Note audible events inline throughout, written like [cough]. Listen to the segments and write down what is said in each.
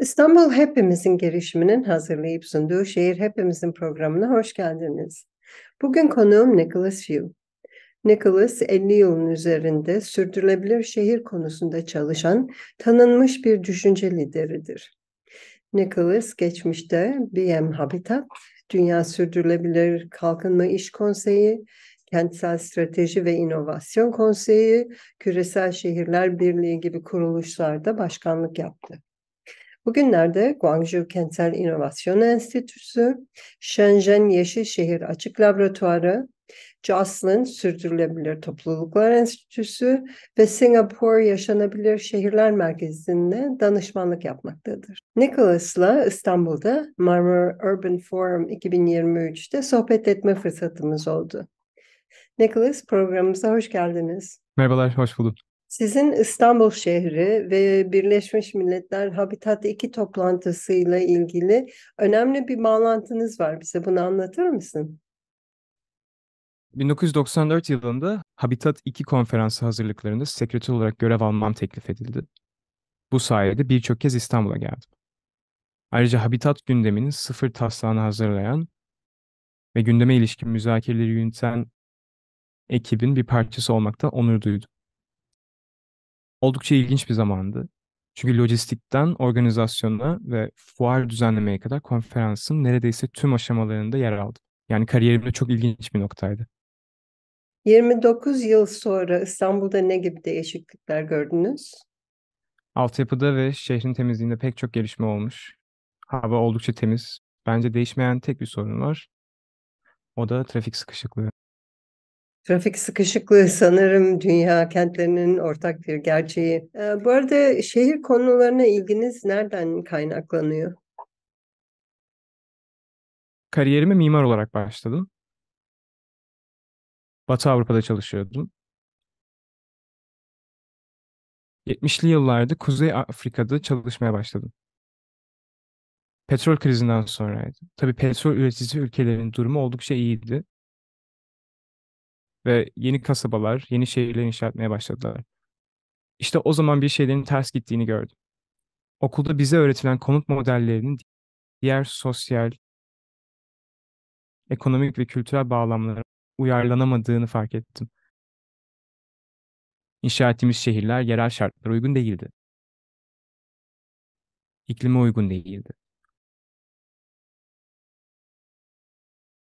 İstanbul Hepimizin girişiminin hazırlayıp sunduğu Şehir Hepimizin programına hoş geldiniz. Bugün konuğum Nicholas Yu. Nicholas 50 yılın üzerinde sürdürülebilir şehir konusunda çalışan tanınmış bir düşünce lideridir. Nicholas geçmişte BM Habitat, Dünya Sürdürülebilir Kalkınma İş Konseyi, Kentsel Strateji ve İnovasyon Konseyi, Küresel Şehirler Birliği gibi kuruluşlarda başkanlık yaptı. Bugünlerde Guangzhou Kentsel İnovasyon Enstitüsü, Shenzhen Yeşil Şehir Açık Laboratuvarı, Jocelyn Sürdürülebilir Topluluklar Enstitüsü ve Singapur Yaşanabilir Şehirler Merkezinde danışmanlık yapmaktadır. Nicholas'la İstanbul'da Marmara Urban Forum 2023'te sohbet etme fırsatımız oldu. Nicholas programımıza hoş geldiniz. Merhabalar, hoş bulduk. Sizin İstanbul şehri ve Birleşmiş Milletler Habitat 2 toplantısıyla ilgili önemli bir bağlantınız var. Bize bunu anlatır mısın? 1994 yılında Habitat 2 konferansı hazırlıklarında sekreter olarak görev almam teklif edildi. Bu sayede birçok kez İstanbul'a geldim. Ayrıca Habitat gündeminin sıfır taslağını hazırlayan ve gündeme ilişkin müzakereleri yöneten ekibin bir parçası olmakta onur duydum oldukça ilginç bir zamandı. Çünkü lojistikten organizasyona ve fuar düzenlemeye kadar konferansın neredeyse tüm aşamalarında yer aldı. Yani kariyerimde çok ilginç bir noktaydı. 29 yıl sonra İstanbul'da ne gibi değişiklikler gördünüz? Altyapıda ve şehrin temizliğinde pek çok gelişme olmuş. Hava oldukça temiz. Bence değişmeyen tek bir sorun var. O da trafik sıkışıklığı. Trafik sıkışıklığı sanırım dünya kentlerinin ortak bir gerçeği. Ee, bu arada şehir konularına ilginiz nereden kaynaklanıyor? Kariyerime mimar olarak başladım. Batı Avrupa'da çalışıyordum. 70'li yıllarda Kuzey Afrika'da çalışmaya başladım. Petrol krizinden sonraydı. Tabii petrol üreticisi ülkelerin durumu oldukça iyiydi ve yeni kasabalar, yeni şehirler inşa etmeye başladılar. İşte o zaman bir şeylerin ters gittiğini gördüm. Okulda bize öğretilen konut modellerinin diğer sosyal, ekonomik ve kültürel bağlamlara uyarlanamadığını fark ettim. İnşa ettiğimiz şehirler yerel şartlara uygun değildi. İklime uygun değildi.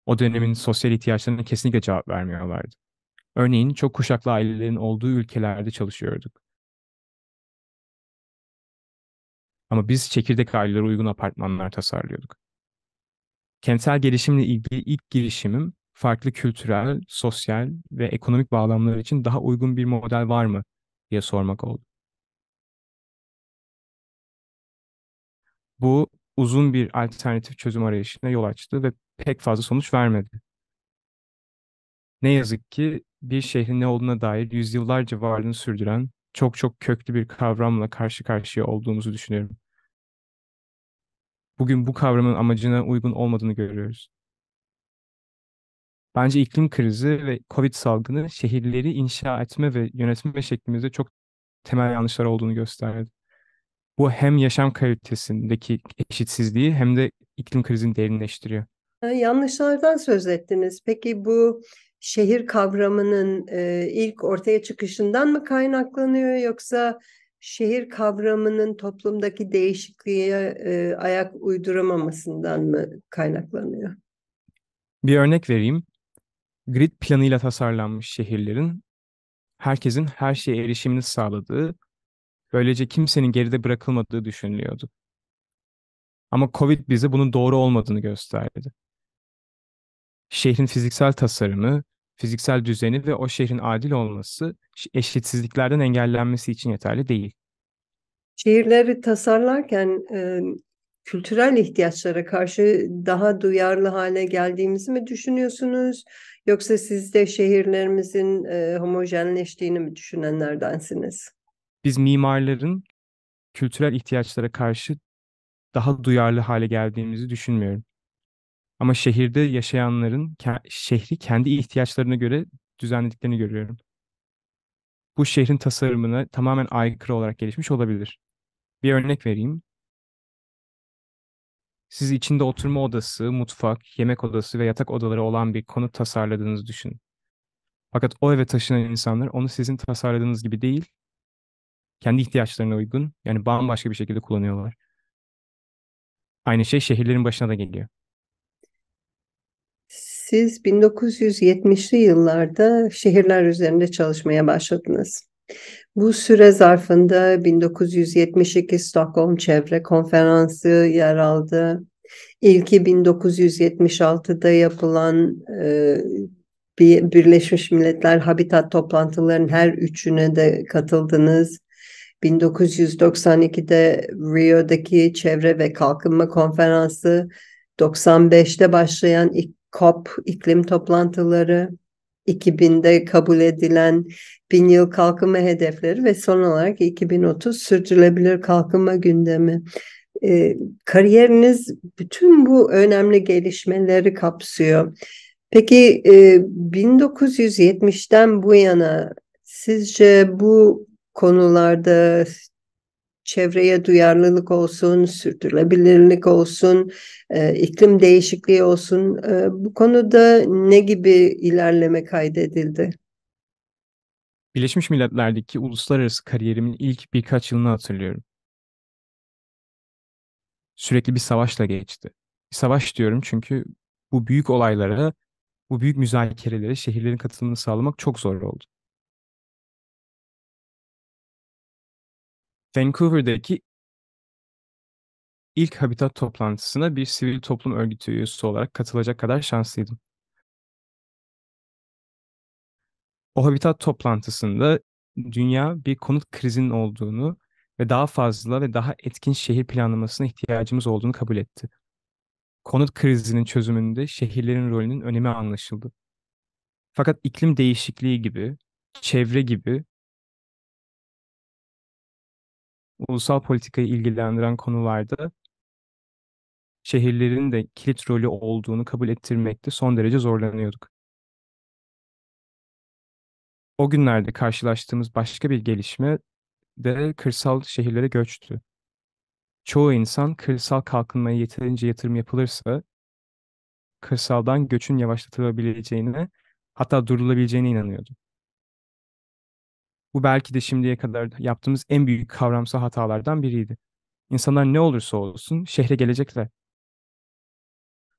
o dönemin sosyal ihtiyaçlarına kesinlikle cevap vermiyorlardı. Örneğin çok kuşaklı ailelerin olduğu ülkelerde çalışıyorduk. Ama biz çekirdek ailelere uygun apartmanlar tasarlıyorduk. Kentsel gelişimle ilgili ilk girişimim farklı kültürel, sosyal ve ekonomik bağlamlar için daha uygun bir model var mı diye sormak oldu. Bu uzun bir alternatif çözüm arayışına yol açtı ve pek fazla sonuç vermedi. Ne yazık ki bir şehrin ne olduğuna dair yüzyıllarca varlığını sürdüren çok çok köklü bir kavramla karşı karşıya olduğumuzu düşünüyorum. Bugün bu kavramın amacına uygun olmadığını görüyoruz. Bence iklim krizi ve Covid salgını şehirleri inşa etme ve yönetme şeklimizde çok temel yanlışlar olduğunu gösterdi. Bu hem yaşam kalitesindeki eşitsizliği hem de iklim krizini derinleştiriyor. Ee, yanlışlardan söz ettiniz. Peki bu şehir kavramının e, ilk ortaya çıkışından mı kaynaklanıyor yoksa şehir kavramının toplumdaki değişikliğe e, ayak uyduramamasından mı kaynaklanıyor? Bir örnek vereyim. Grid planıyla tasarlanmış şehirlerin herkesin her şeye erişimini sağladığı, böylece kimsenin geride bırakılmadığı düşünülüyordu. Ama Covid bize bunun doğru olmadığını gösterdi şehrin fiziksel tasarımı, fiziksel düzeni ve o şehrin adil olması eşitsizliklerden engellenmesi için yeterli değil. Şehirleri tasarlarken e, kültürel ihtiyaçlara karşı daha duyarlı hale geldiğimizi mi düşünüyorsunuz? Yoksa siz de şehirlerimizin e, homojenleştiğini mi düşünenlerdensiniz? Biz mimarların kültürel ihtiyaçlara karşı daha duyarlı hale geldiğimizi düşünmüyorum. Ama şehirde yaşayanların şehri kendi ihtiyaçlarına göre düzenlediklerini görüyorum. Bu şehrin tasarımına tamamen aykırı olarak gelişmiş olabilir. Bir örnek vereyim. Siz içinde oturma odası, mutfak, yemek odası ve yatak odaları olan bir konut tasarladığınızı düşünün. Fakat o eve taşınan insanlar onu sizin tasarladığınız gibi değil, kendi ihtiyaçlarına uygun, yani bambaşka bir şekilde kullanıyorlar. Aynı şey şehirlerin başına da geliyor siz 1970'li yıllarda şehirler üzerinde çalışmaya başladınız. Bu süre zarfında 1972 Stockholm Çevre Konferansı yer aldı. İlki 1976'da yapılan e, Birleşmiş Milletler Habitat toplantılarının her üçüne de katıldınız. 1992'de Rio'daki Çevre ve Kalkınma Konferansı, 95'te başlayan ilk COP iklim toplantıları, 2000'de kabul edilen bin yıl kalkınma hedefleri ve son olarak 2030 sürdürülebilir kalkınma gündemi. E, kariyeriniz bütün bu önemli gelişmeleri kapsıyor. Peki e, 1970'ten bu yana sizce bu konularda çevreye duyarlılık olsun, sürdürülebilirlik olsun, e, iklim değişikliği olsun. E, bu konuda ne gibi ilerleme kaydedildi? Birleşmiş Milletler'deki uluslararası kariyerimin ilk birkaç yılını hatırlıyorum. Sürekli bir savaşla geçti. Savaş diyorum çünkü bu büyük olaylara, bu büyük müzakerelere şehirlerin katılımını sağlamak çok zor oldu. Vancouver'daki ilk Habitat toplantısına bir sivil toplum örgütü üyesi olarak katılacak kadar şanslıydım. O Habitat toplantısında dünya bir konut krizinin olduğunu ve daha fazla ve daha etkin şehir planlamasına ihtiyacımız olduğunu kabul etti. Konut krizinin çözümünde şehirlerin rolünün önemi anlaşıldı. Fakat iklim değişikliği gibi, çevre gibi ulusal politikayı ilgilendiren konularda şehirlerin de kilit rolü olduğunu kabul ettirmekte son derece zorlanıyorduk. O günlerde karşılaştığımız başka bir gelişme de kırsal şehirlere göçtü. Çoğu insan kırsal kalkınmaya yeterince yatırım yapılırsa kırsaldan göçün yavaşlatılabileceğine hatta durulabileceğine inanıyordu. Bu belki de şimdiye kadar yaptığımız en büyük kavramsal hatalardan biriydi. İnsanlar ne olursa olsun şehre gelecekler.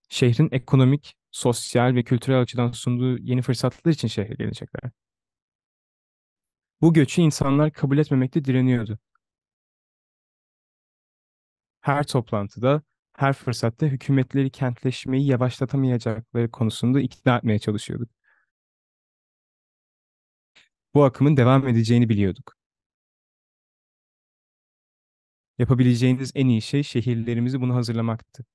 Şehrin ekonomik, sosyal ve kültürel açıdan sunduğu yeni fırsatlar için şehre gelecekler. Bu göçü insanlar kabul etmemekte direniyordu. Her toplantıda, her fırsatta hükümetleri kentleşmeyi yavaşlatamayacakları konusunda ikna etmeye çalışıyorduk bu akımın devam edeceğini biliyorduk. Yapabileceğiniz en iyi şey şehirlerimizi bunu hazırlamaktı.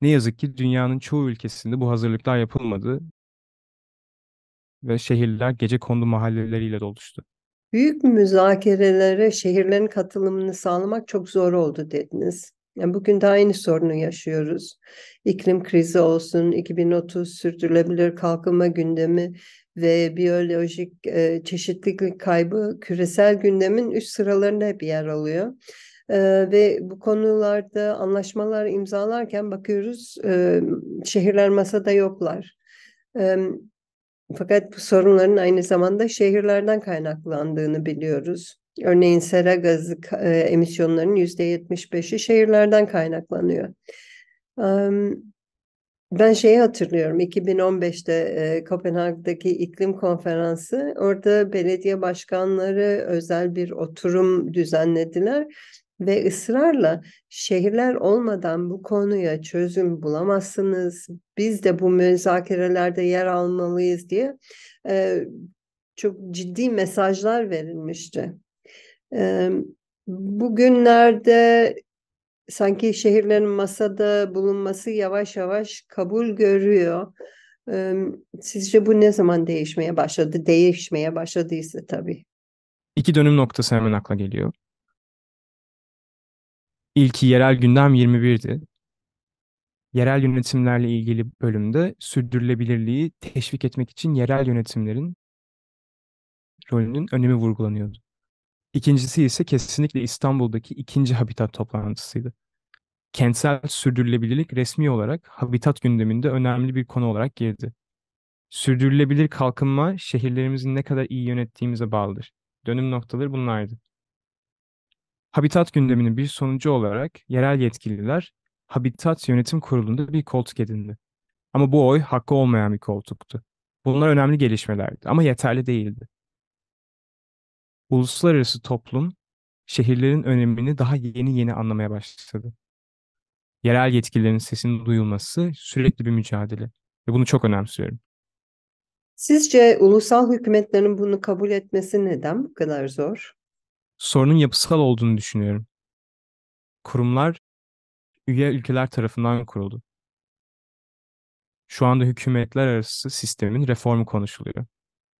Ne yazık ki dünyanın çoğu ülkesinde bu hazırlıklar yapılmadı ve şehirler gece kondu mahalleleriyle doluştu. Büyük müzakerelere şehirlerin katılımını sağlamak çok zor oldu dediniz. Yani bugün de aynı sorunu yaşıyoruz. İklim krizi olsun, 2030 sürdürülebilir kalkınma gündemi ve biyolojik e, çeşitlilik kaybı küresel gündemin üst sıralarında hep yer alıyor. E, ve bu konularda anlaşmalar imzalarken bakıyoruz e, şehirler masada yoklar. E, fakat bu sorunların aynı zamanda şehirlerden kaynaklandığını biliyoruz. Örneğin sera gazı e, emisyonlarının %75'i şehirlerden kaynaklanıyor. Um, ben şeyi hatırlıyorum 2015'te e, Kopenhag'daki iklim konferansı orada belediye başkanları özel bir oturum düzenlediler ve ısrarla şehirler olmadan bu konuya çözüm bulamazsınız. Biz de bu müzakerelerde yer almalıyız diye e, çok ciddi mesajlar verilmişti. Bugünlerde sanki şehirlerin masada bulunması yavaş yavaş kabul görüyor. Sizce bu ne zaman değişmeye başladı? Değişmeye başladıysa tabii. İki dönüm noktası hemen akla geliyor. İlki yerel gündem 21'di. Yerel yönetimlerle ilgili bölümde sürdürülebilirliği teşvik etmek için yerel yönetimlerin rolünün önemi vurgulanıyordu. İkincisi ise kesinlikle İstanbul'daki ikinci Habitat toplantısıydı. Kentsel sürdürülebilirlik resmi olarak Habitat gündeminde önemli bir konu olarak girdi. Sürdürülebilir kalkınma şehirlerimizi ne kadar iyi yönettiğimize bağlıdır. Dönüm noktaları bunlardı. Habitat gündeminin bir sonucu olarak yerel yetkililer Habitat Yönetim Kurulu'nda bir koltuk edindi. Ama bu oy hakkı olmayan bir koltuktu. Bunlar önemli gelişmelerdi ama yeterli değildi uluslararası toplum şehirlerin önemini daha yeni yeni anlamaya başladı. Yerel yetkililerin sesinin duyulması sürekli bir mücadele ve bunu çok önemsiyorum. Sizce ulusal hükümetlerin bunu kabul etmesi neden bu kadar zor? Sorunun yapısal olduğunu düşünüyorum. Kurumlar üye ülkeler tarafından kuruldu. Şu anda hükümetler arası sistemin reformu konuşuluyor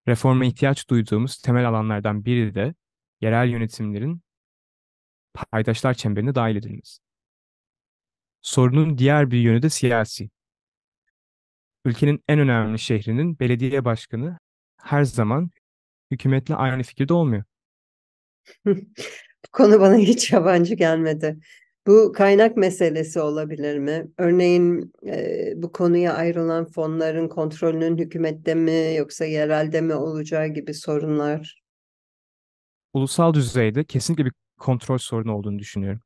reforma ihtiyaç duyduğumuz temel alanlardan biri de yerel yönetimlerin paydaşlar çemberine dahil edilmesi. Sorunun diğer bir yönü de siyasi. Ülkenin en önemli şehrinin belediye başkanı her zaman hükümetle aynı fikirde olmuyor. [laughs] Bu konu bana hiç yabancı gelmedi. Bu kaynak meselesi olabilir mi? Örneğin e, bu konuya ayrılan fonların kontrolünün hükümette mi yoksa yerelde mi olacağı gibi sorunlar. Ulusal düzeyde kesinlikle bir kontrol sorunu olduğunu düşünüyorum.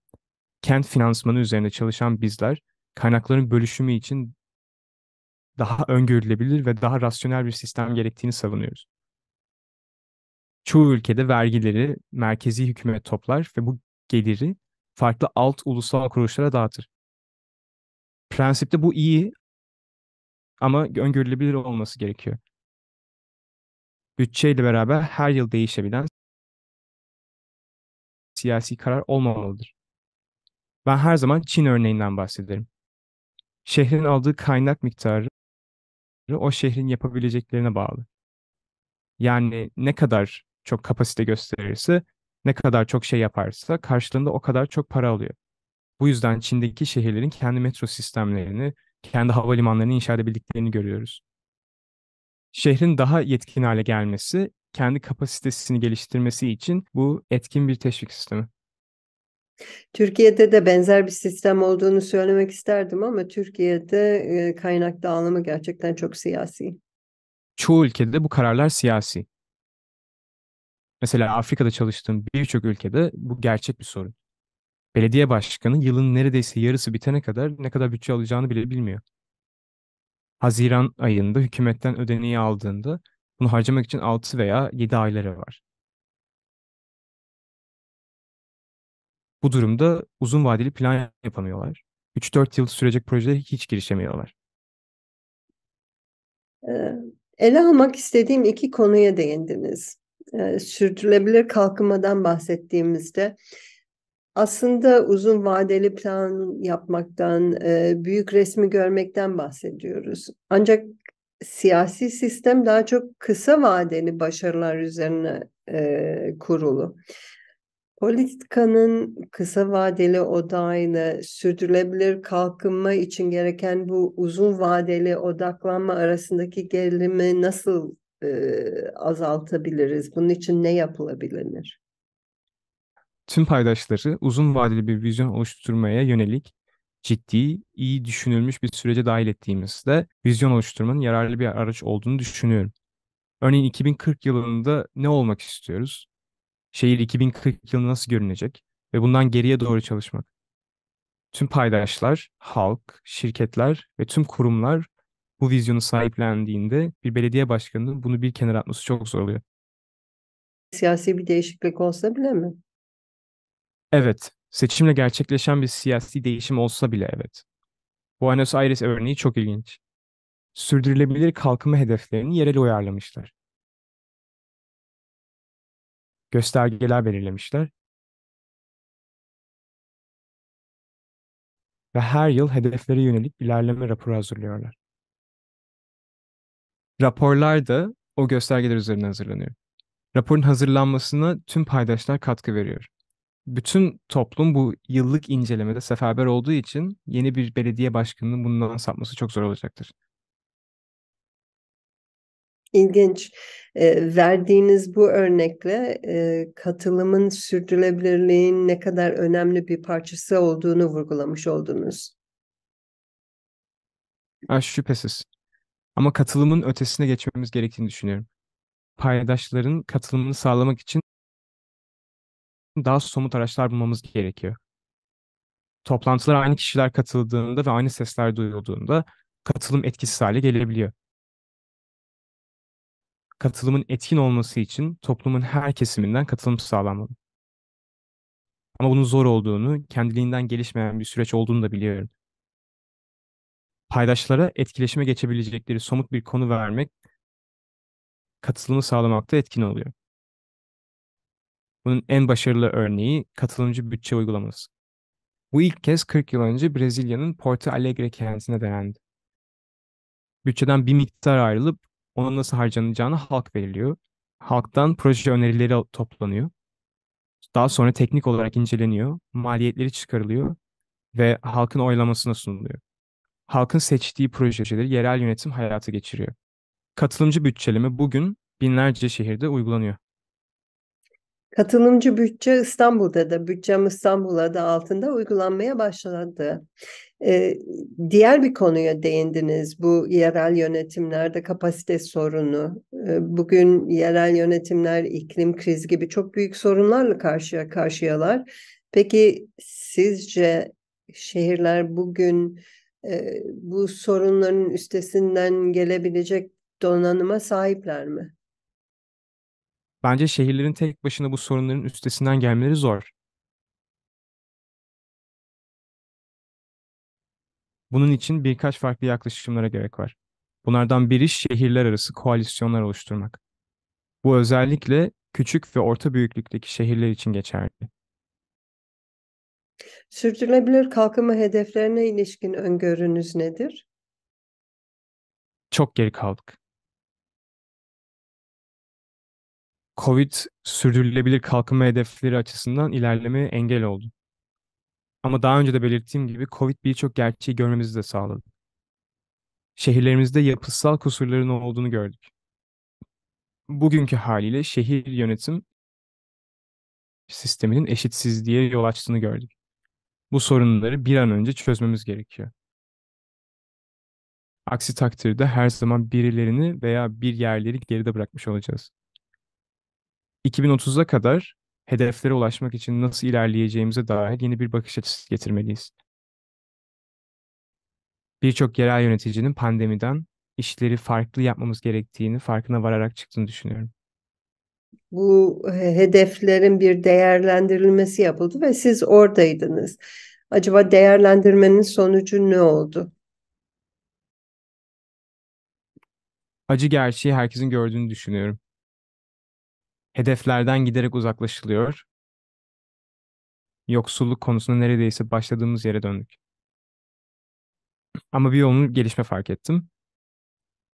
Kent finansmanı üzerine çalışan bizler kaynakların bölüşümü için daha öngörülebilir ve daha rasyonel bir sistem gerektiğini savunuyoruz. Çoğu ülkede vergileri merkezi hükümet toplar ve bu geliri farklı alt ulusal kuruluşlara dağıtır. Prensipte bu iyi ama öngörülebilir olması gerekiyor. Bütçeyle beraber her yıl değişebilen siyasi karar olmamalıdır. Ben her zaman Çin örneğinden bahsederim. Şehrin aldığı kaynak miktarı o şehrin yapabileceklerine bağlı. Yani ne kadar çok kapasite gösterirse ne kadar çok şey yaparsa karşılığında o kadar çok para alıyor. Bu yüzden Çin'deki şehirlerin kendi metro sistemlerini, kendi havalimanlarını inşa edebildiklerini görüyoruz. Şehrin daha yetkin hale gelmesi, kendi kapasitesini geliştirmesi için bu etkin bir teşvik sistemi. Türkiye'de de benzer bir sistem olduğunu söylemek isterdim ama Türkiye'de e, kaynak dağılımı gerçekten çok siyasi. Çoğu ülkede bu kararlar siyasi. Mesela Afrika'da çalıştığım birçok ülkede bu gerçek bir sorun. Belediye başkanı yılın neredeyse yarısı bitene kadar ne kadar bütçe alacağını bile bilmiyor. Haziran ayında hükümetten ödeneği aldığında bunu harcamak için 6 veya 7 ayları var. Bu durumda uzun vadeli plan yapamıyorlar. 3-4 yıl sürecek projelere hiç girişemiyorlar. Ee, ele almak istediğim iki konuya değindiniz e, sürdürülebilir kalkınmadan bahsettiğimizde aslında uzun vadeli plan yapmaktan, e, büyük resmi görmekten bahsediyoruz. Ancak siyasi sistem daha çok kısa vadeli başarılar üzerine e, kurulu. Politikanın kısa vadeli odağıyla sürdürülebilir kalkınma için gereken bu uzun vadeli odaklanma arasındaki gerilimi nasıl azaltabiliriz? Bunun için ne yapılabilir? Tüm paydaşları uzun vadeli bir vizyon oluşturmaya yönelik ciddi, iyi düşünülmüş bir sürece dahil ettiğimizde vizyon oluşturmanın yararlı bir araç olduğunu düşünüyorum. Örneğin 2040 yılında ne olmak istiyoruz? Şehir 2040 yılında nasıl görünecek? Ve bundan geriye doğru çalışmak. Tüm paydaşlar, halk, şirketler ve tüm kurumlar bu vizyonu sahiplendiğinde bir belediye başkanının bunu bir kenara atması çok zor oluyor. Siyasi bir değişiklik olsa bile mi? Evet. Seçimle gerçekleşen bir siyasi değişim olsa bile evet. Buenos Aires örneği çok ilginç. Sürdürülebilir kalkınma hedeflerini yerel uyarlamışlar. Göstergeler belirlemişler. Ve her yıl hedeflere yönelik ilerleme raporu hazırlıyorlar. Raporlar da o göstergeler üzerine hazırlanıyor. Raporun hazırlanmasına tüm paydaşlar katkı veriyor. Bütün toplum bu yıllık incelemede seferber olduğu için yeni bir belediye başkanının bundan sapması çok zor olacaktır. İlginç. E, verdiğiniz bu örnekle e, katılımın sürdürülebilirliğin ne kadar önemli bir parçası olduğunu vurgulamış oldunuz. Ha, şüphesiz. Ama katılımın ötesine geçmemiz gerektiğini düşünüyorum. Paydaşların katılımını sağlamak için daha somut araçlar bulmamız gerekiyor. Toplantılara aynı kişiler katıldığında ve aynı sesler duyulduğunda katılım etkisiz hale gelebiliyor. Katılımın etkin olması için toplumun her kesiminden katılım sağlanmalı. Ama bunun zor olduğunu, kendiliğinden gelişmeyen bir süreç olduğunu da biliyorum paydaşlara etkileşime geçebilecekleri somut bir konu vermek katılımı sağlamakta etkin oluyor. Bunun en başarılı örneği katılımcı bütçe uygulaması. Bu ilk kez 40 yıl önce Brezilya'nın Porto Alegre kentine denendi. Bütçeden bir miktar ayrılıp onun nasıl harcanacağını halk veriliyor. Halktan proje önerileri toplanıyor. Daha sonra teknik olarak inceleniyor, maliyetleri çıkarılıyor ve halkın oylamasına sunuluyor halkın seçtiği projeleri yerel yönetim hayata geçiriyor. Katılımcı bütçeleme bugün binlerce şehirde uygulanıyor. Katılımcı bütçe İstanbul'da da, bütçem İstanbul adı altında uygulanmaya başladı. Ee, diğer bir konuya değindiniz bu yerel yönetimlerde kapasite sorunu. Ee, bugün yerel yönetimler iklim krizi gibi çok büyük sorunlarla karşıya karşıyalar. Peki sizce şehirler bugün bu sorunların üstesinden gelebilecek donanıma sahipler mi? Bence şehirlerin tek başına bu sorunların üstesinden gelmeleri zor. Bunun için birkaç farklı yaklaşımlara gerek var. Bunlardan biri şehirler arası koalisyonlar oluşturmak. Bu özellikle küçük ve orta büyüklükteki şehirler için geçerli. Sürdürülebilir kalkınma hedeflerine ilişkin öngörünüz nedir? Çok geri kaldık. Covid sürdürülebilir kalkınma hedefleri açısından ilerleme engel oldu. Ama daha önce de belirttiğim gibi Covid birçok gerçeği görmemizi de sağladı. Şehirlerimizde yapısal kusurların olduğunu gördük. Bugünkü haliyle şehir yönetim sisteminin eşitsizliğe yol açtığını gördük. Bu sorunları bir an önce çözmemiz gerekiyor. Aksi takdirde her zaman birilerini veya bir yerleri geride bırakmış olacağız. 2030'a kadar hedeflere ulaşmak için nasıl ilerleyeceğimize dair yeni bir bakış açısı getirmeliyiz. Birçok yerel yöneticinin pandemiden işleri farklı yapmamız gerektiğini farkına vararak çıktığını düşünüyorum bu e, hedeflerin bir değerlendirilmesi yapıldı ve siz oradaydınız. Acaba değerlendirmenin sonucu ne oldu? Acı gerçeği herkesin gördüğünü düşünüyorum. Hedeflerden giderek uzaklaşılıyor. Yoksulluk konusunda neredeyse başladığımız yere döndük. Ama bir yolun gelişme fark ettim.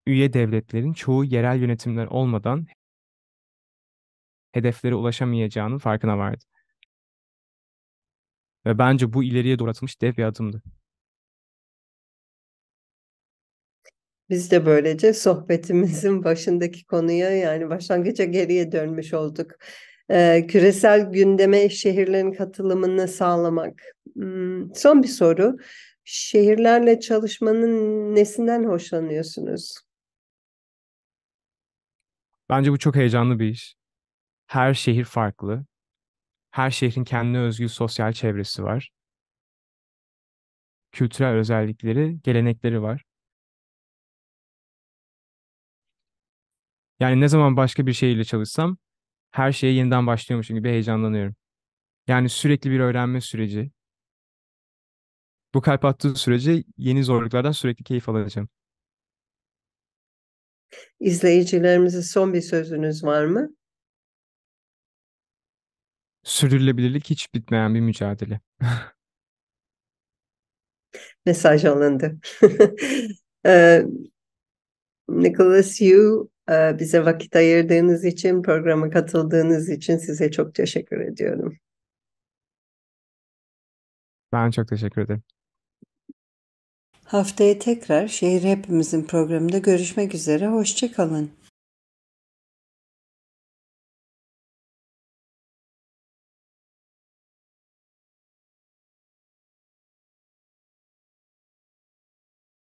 Üye devletlerin çoğu yerel yönetimler olmadan hedeflere ulaşamayacağının farkına vardı. Ve bence bu ileriye doğru atılmış dev bir adımdı. Biz de böylece sohbetimizin başındaki konuya yani başlangıca geriye dönmüş olduk. Ee, küresel gündeme şehirlerin katılımını sağlamak. Hmm, son bir soru. Şehirlerle çalışmanın nesinden hoşlanıyorsunuz? Bence bu çok heyecanlı bir iş. Her şehir farklı. Her şehrin kendine özgü sosyal çevresi var. Kültürel özellikleri, gelenekleri var. Yani ne zaman başka bir şehirle çalışsam her şeye yeniden başlıyormuşum gibi heyecanlanıyorum. Yani sürekli bir öğrenme süreci. Bu kalp attığı sürece yeni zorluklardan sürekli keyif alacağım. İzleyicilerimize son bir sözünüz var mı? Sürdürülebilirlik hiç bitmeyen bir mücadele. Mesaj alındı. [laughs] Nicholas Yu bize vakit ayırdığınız için, programa katıldığınız için size çok teşekkür ediyorum. Ben çok teşekkür ederim. Haftaya tekrar Şehir Hepimizin programında görüşmek üzere. Hoşçakalın.